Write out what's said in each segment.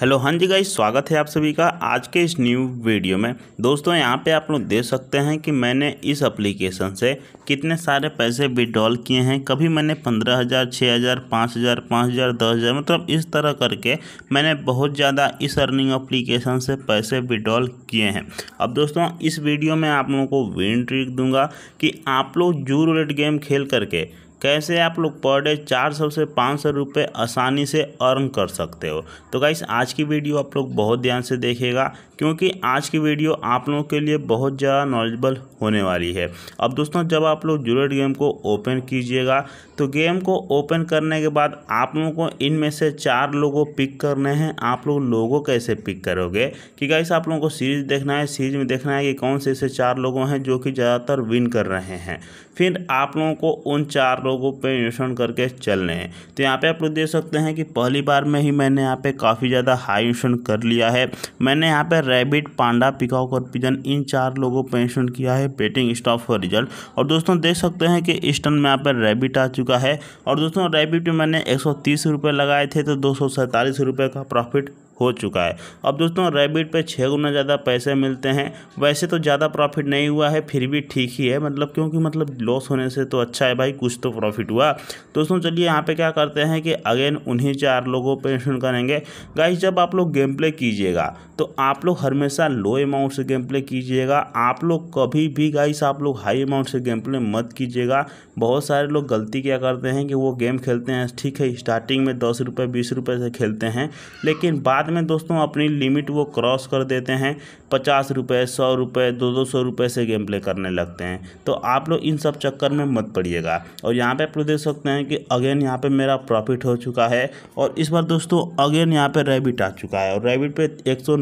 hello हाँ जी गाई स्वागत है आप सभी का आज के इस न्यू वीडियो में दोस्तों यहाँ पे आप लोग देख सकते हैं कि मैंने इस एप्लीकेशन से कितने सारे पैसे विड्रॉल किए हैं कभी मैंने पंद्रह हज़ार छः हज़ार पाँच हज़ार पाँच हज़ार दस हज़ार मतलब इस तरह करके मैंने बहुत ज़्यादा इस अर्निंग एप्लीकेशन से पैसे विड्रॉल किए हैं अब दोस्तों इस वीडियो में आप लोगों को विन ट्रिक दूंगा कि आप लोग जू रोलेट गेम खेल करके कैसे आप लोग पर डे चार सौ से पाँच सौ रुपये आसानी से अर्न कर सकते हो तो गाइस आज की वीडियो आप लोग बहुत ध्यान से देखेगा क्योंकि आज की वीडियो आप लोगों के लिए बहुत ज़्यादा नॉलेजबल होने वाली है अब दोस्तों जब आप लोग जूलेट गेम को ओपन कीजिएगा तो गेम को ओपन करने के बाद आप लोगों को इनमें से चार लोगों पिक करने हैं आप लोग लोगों कैसे पिक करोगे कि गाइस आप लोगों को सीरीज देखना है सीरीज में देखना है कि कौन से ऐसे चार लोगों हैं जो कि ज़्यादातर विन कर रहे हैं फिर आप लोगों को उन चार लोगों पे इन्वेस्टमेंट करके चल रहे हैं तो यहाँ पे आप लोग देख सकते हैं कि पहली बार में ही मैंने यहाँ पे काफ़ी ज़्यादा हाई इन्वेस्टमेंट कर लिया है मैंने यहाँ पे रैबिट पांडा पिकाउक और पिजन इन चार लोगों पर इन्वेस्टमेंट किया है बेटिंग स्टॉप का रिजल्ट और दोस्तों देख सकते हैं कि इस में यहाँ पर रैबिट आ चुका है और दोस्तों रैबिट में मैंने एक लगाए थे तो दो का प्रॉफिट हो चुका है अब दोस्तों रैबिट पे छः गुना ज़्यादा पैसे मिलते हैं वैसे तो ज़्यादा प्रॉफिट नहीं हुआ है फिर भी ठीक ही है मतलब क्योंकि मतलब लॉस होने से तो अच्छा है भाई कुछ तो प्रॉफिट हुआ दोस्तों चलिए यहाँ पे क्या करते हैं कि अगेन उन्हीं चार लोगों पर इंशन करेंगे गाइस जब आप लोग गेम प्ले कीजिएगा तो आप लोग हमेशा लो अमाउंट से गेम प्ले कीजिएगा आप लोग कभी भी गाइस आप लोग हाई अमाउंट से गेम प्ले मत कीजिएगा बहुत सारे लोग गलती क्या करते हैं कि वो गेम खेलते हैं ठीक है स्टार्टिंग में दस रुपये बीस रुपये से खेलते हैं लेकिन बाद बाद में दोस्तों अपनी लिमिट वो क्रॉस कर देते हैं पचास रुपये सौ रुपये दो दो सौ रुपये से गेम प्ले करने लगते हैं तो आप लोग इन सब चक्कर में मत पड़िएगा और यहाँ पे आप लोग देख सकते हैं कि अगेन यहाँ पे मेरा प्रॉफिट हो चुका है और इस बार दोस्तों अगेन यहाँ पे रेबिट आ चुका है और रेबिट पे एक सौ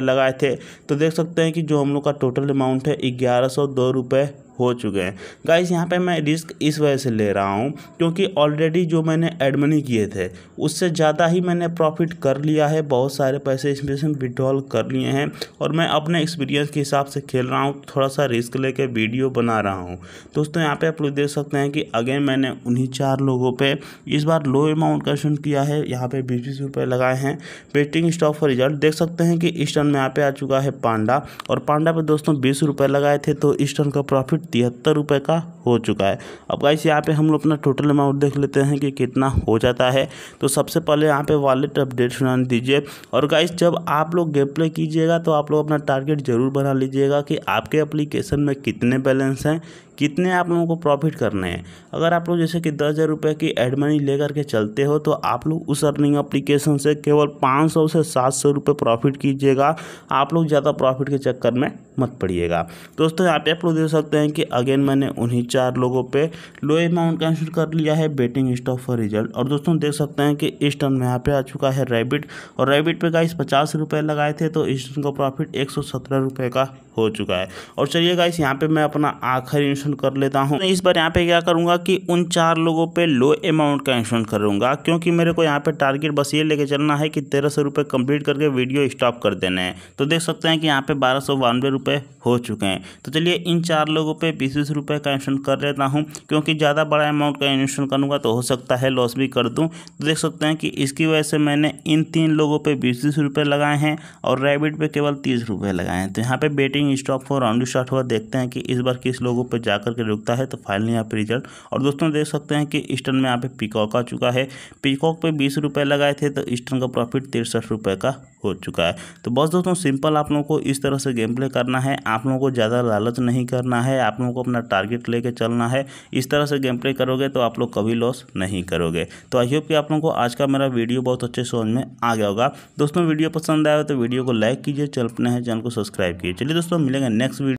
लगाए थे तो देख सकते हैं कि जो हम लोग का टोटल अमाउंट है ग्यारह सौ दो रुपये हो चुके हैं गाइस यहाँ पे मैं रिस्क इस वजह से ले रहा हूँ क्योंकि ऑलरेडी जो मैंने एड मनी किए थे उससे ज़्यादा ही मैंने प्रॉफिट कर लिया है बहुत सारे पैसे इसमें से विड्रॉल कर लिए हैं और मैं अपने एक्सपीरियंस के हिसाब से खेल रहा हूँ थोड़ा सा रिस्क लेके वीडियो बना रहा हूँ दोस्तों यहाँ पर आप लोग देख सकते हैं कि अगेन मैंने उन्हीं चार लोगों पर इस बार लो अमाउंट का सेशन किया है यहाँ पर बीस बीस रुपये लगाए हैं बेटिंग स्टॉक फॉर रिजल्ट देख सकते हैं कि ईस्टर्न में यहाँ पे आ चुका है पांडा और पांडा पे दोस्तों बीस रुपये लगाए थे तो ईस्टर्न का प्रॉफिट तिहत्तर रुपये का हो चुका है अब गाइस यहाँ पे हम लोग अपना टोटल अमाउंट देख लेते हैं कि कितना हो जाता है तो सबसे पहले यहाँ पे वॉलेट अपडेट सुना दीजिए और गाइस जब आप लोग गेम प्ले कीजिएगा तो आप लोग अपना टारगेट ज़रूर बना लीजिएगा कि आपके एप्लीकेशन में कितने बैलेंस हैं कितने आप लोगों को प्रॉफिट करने हैं अगर आप लोग जैसे कि दस हज़ार रुपये की एड मनी ले करके चलते हो तो आप लोग उस अर्निंग अप्लीकेशन से केवल पाँच सौ से सात सौ रुपये प्रॉफिट कीजिएगा आप लोग ज़्यादा प्रॉफिट के चक्कर में मत पड़िएगा दोस्तों यहाँ पे आप लोग देख सकते हैं कि अगेन मैंने उन्हीं चार लोगों पे लो अमाउंट कैंसिल कर लिया है बेटिंग स्टॉक फॉर रिजल्ट और दोस्तों देख सकते हैं कि इस टर्न में यहाँ पे आ चुका है रेबिट और रेबिट पे गाइस पचास रुपये लगाए थे तो इस टर्न का प्रॉफिट एक सौ सत्रह रुपये का हो चुका है और चलिए गाइस यहाँ पर मैं अपना आखिरी मेंशन कर लेता हूँ इस बार यहाँ पे क्या करूँगा कि उन चार लोगों पे लो अमाउंट का इंश्योरेंस करूँगा क्योंकि मेरे को यहाँ पे टारगेट बस ये लेके चलना है कि तेरह सौ रुपये कम्प्लीट करके वीडियो स्टॉप कर देना है तो देख सकते हैं कि यहाँ पे बारह सौ बानवे रुपये हो चुके हैं तो चलिए इन चार लोगों पर बीस बीस रुपये का इंश्योरेंस कर लेता हूँ क्योंकि ज़्यादा बड़ा अमाउंट का इंश्योरेंस करूँगा तो हो सकता है लॉस भी कर दूँ तो देख सकते हैं कि इसकी वजह से मैंने इन तीन लोगों पर बीस बीस रुपये लगाए हैं और रेबिट पर केवल तीस रुपये लगाए हैं तो यहाँ पर betting stop for round start हुआ देखते हैं कि इस बार किस लोगों पर जा जा करके रुकता है तो फाइनली यहाँ पे रिजल्ट और दोस्तों देख सकते हैं कि ईस्टर्न में यहाँ पे पिकॉक आ चुका है पिकॉक पे बीस रुपये लगाए थे तो ईस्टर्न का प्रॉफिट तिरसठ रुपये का हो चुका है तो बस दोस्तों सिंपल आप लोगों को इस तरह से गेम प्ले करना है आप लोगों को ज़्यादा लालच नहीं करना है आप लोगों को अपना टारगेट लेके चलना है इस तरह से गेम प्ले करोगे तो आप लोग कभी लॉस नहीं करोगे तो आई होप कि आप लोगों को आज का मेरा वीडियो बहुत अच्छे समझ में आ गया होगा दोस्तों वीडियो पसंद आया तो वीडियो को लाइक कीजिए चल अपने चैनल को सब्सक्राइब कीजिए चलिए दोस्तों मिलेंगे नेक्स्ट वीडियो